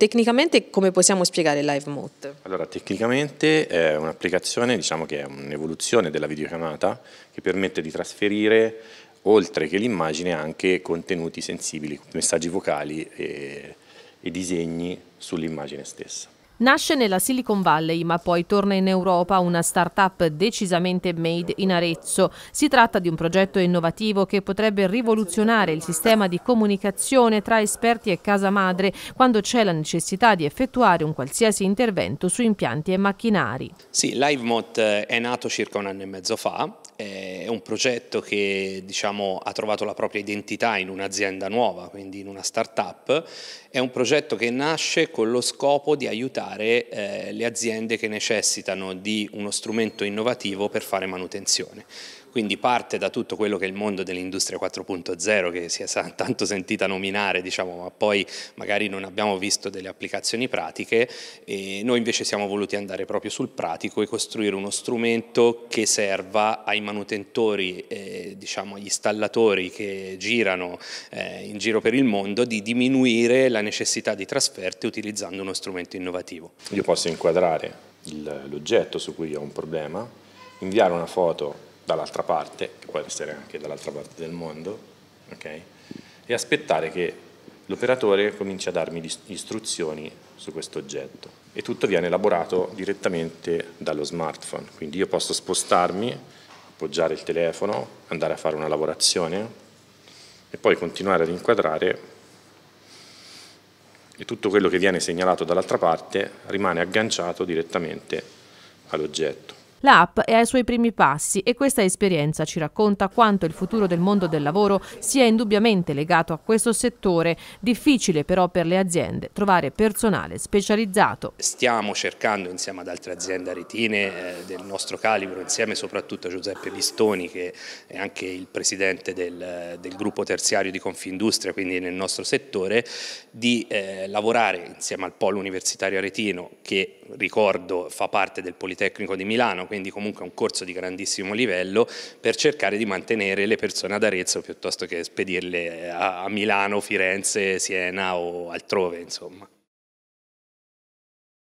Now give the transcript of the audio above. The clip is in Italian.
tecnicamente come possiamo spiegare LiveMote? Allora, tecnicamente è un'applicazione diciamo che è un'evoluzione della videochiamata che permette di trasferire oltre che l'immagine anche contenuti sensibili, messaggi vocali e, e disegni sull'immagine stessa. Nasce nella Silicon Valley ma poi torna in Europa una start-up decisamente made in Arezzo. Si tratta di un progetto innovativo che potrebbe rivoluzionare il sistema di comunicazione tra esperti e casa madre quando c'è la necessità di effettuare un qualsiasi intervento su impianti e macchinari. Sì, LiveMot eh, è nato circa un anno e mezzo fa, eh, è un progetto che diciamo, ha trovato la propria identità in un'azienda nuova, quindi in una start-up, è un progetto che nasce con lo scopo di aiutare aiutare eh, le aziende che necessitano di uno strumento innovativo per fare manutenzione quindi parte da tutto quello che è il mondo dell'industria 4.0 che si è tanto sentita nominare, diciamo, ma poi magari non abbiamo visto delle applicazioni pratiche e noi invece siamo voluti andare proprio sul pratico e costruire uno strumento che serva ai manutentori, eh, diciamo agli installatori che girano eh, in giro per il mondo di diminuire la necessità di trasferte utilizzando uno strumento innovativo. Io posso inquadrare l'oggetto su cui ho un problema, inviare una foto dall'altra parte, che può essere anche dall'altra parte del mondo, okay? e aspettare che l'operatore cominci a darmi istruzioni su questo oggetto. E tutto viene elaborato direttamente dallo smartphone, quindi io posso spostarmi, appoggiare il telefono, andare a fare una lavorazione e poi continuare ad inquadrare e tutto quello che viene segnalato dall'altra parte rimane agganciato direttamente all'oggetto. L'app è ai suoi primi passi e questa esperienza ci racconta quanto il futuro del mondo del lavoro sia indubbiamente legato a questo settore, difficile però per le aziende trovare personale specializzato. Stiamo cercando insieme ad altre aziende aretine eh, del nostro calibro, insieme soprattutto a Giuseppe Pistoni che è anche il presidente del, del gruppo terziario di Confindustria, quindi nel nostro settore, di eh, lavorare insieme al polo universitario aretino che ricordo fa parte del Politecnico di Milano, quindi comunque un corso di grandissimo livello, per cercare di mantenere le persone ad Arezzo piuttosto che spedirle a Milano, Firenze, Siena o altrove. Insomma.